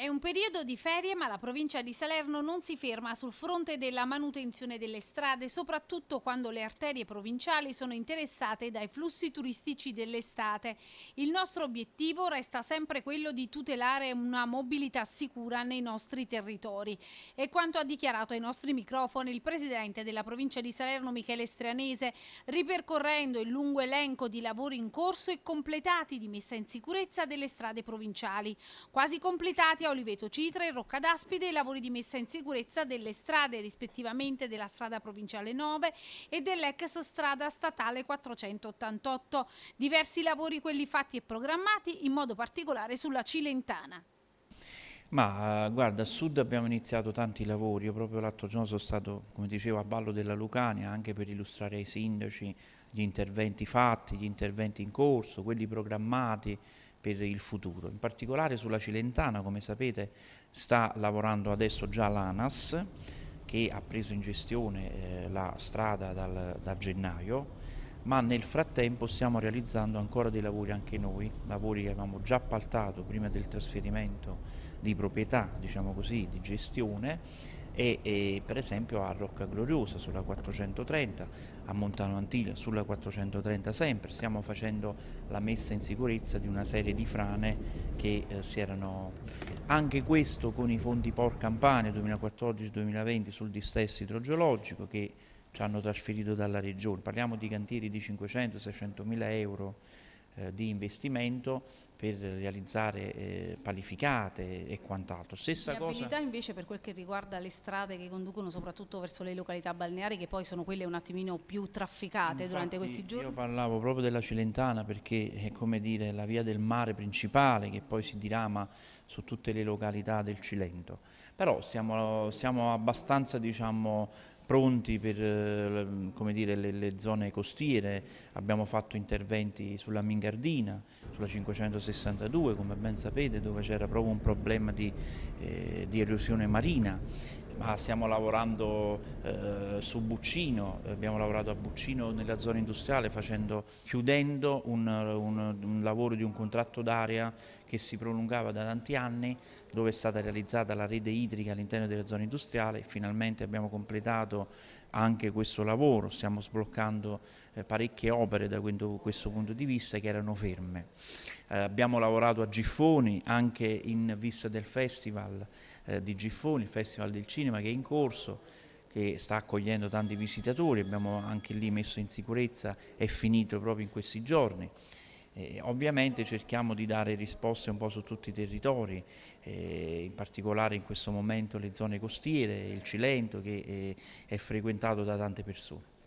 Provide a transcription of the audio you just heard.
È un periodo di ferie, ma la provincia di Salerno non si ferma sul fronte della manutenzione delle strade, soprattutto quando le arterie provinciali sono interessate dai flussi turistici dell'estate. Il nostro obiettivo resta sempre quello di tutelare una mobilità sicura nei nostri territori. È quanto ha dichiarato ai nostri microfoni il presidente della provincia di Salerno, Michele Strianese, ripercorrendo il lungo elenco di lavori in corso e completati di messa in sicurezza delle strade provinciali. Quasi completati Oliveto Citre, Rocca d'Aspide e lavori di messa in sicurezza delle strade rispettivamente della strada provinciale 9 e dell'ex strada statale 488. Diversi lavori quelli fatti e programmati in modo particolare sulla Cilentana. Ma eh, guarda, a sud abbiamo iniziato tanti lavori, io proprio l'altro giorno sono stato, come dicevo, a Ballo della Lucania anche per illustrare ai sindaci gli interventi fatti, gli interventi in corso, quelli programmati, per il futuro. In particolare sulla Cilentana, come sapete, sta lavorando adesso già l'ANAS che ha preso in gestione eh, la strada dal, da gennaio, ma nel frattempo stiamo realizzando ancora dei lavori anche noi, lavori che avevamo già appaltato prima del trasferimento di proprietà, diciamo così, di gestione e, e, per esempio a Rocca Gloriosa sulla 430, a Montano Antilia sulla 430 sempre, stiamo facendo la messa in sicurezza di una serie di frane che eh, si erano anche questo con i fondi Por Campania 2014-2020 sul dissesto idrogeologico che ci hanno trasferito dalla regione, parliamo di cantieri di 500-600 mila euro eh, di investimento per realizzare eh, palificate e quant'altro. Stessa Viabilità cosa... invece per quel che riguarda le strade che conducono soprattutto verso le località balneari che poi sono quelle un attimino più trafficate Infatti, durante questi giorni? Io parlavo proprio della Cilentana perché è come dire la via del mare principale che poi si dirama su tutte le località del Cilento. Però siamo, siamo abbastanza diciamo, pronti per eh, dire, le, le, zone costiere, abbiamo fatto interventi sulla Mingardina, sulla 562 come ben sapete dove c'era proprio un problema di, eh, di erosione marina ma stiamo lavorando eh, su Buccino, abbiamo lavorato a Buccino nella zona industriale facendo, chiudendo un, un, un lavoro di un contratto d'area che si prolungava da tanti anni dove è stata realizzata la rete idrica all'interno della zona industriale e finalmente abbiamo completato anche questo lavoro, stiamo sbloccando eh, parecchie opere da questo punto di vista che erano ferme. Eh, abbiamo lavorato a Giffoni anche in vista del festival eh, di Giffoni, il festival del cinema cinema che è in corso, che sta accogliendo tanti visitatori, abbiamo anche lì messo in sicurezza, è finito proprio in questi giorni. Eh, ovviamente cerchiamo di dare risposte un po' su tutti i territori, eh, in particolare in questo momento le zone costiere, il Cilento che eh, è frequentato da tante persone.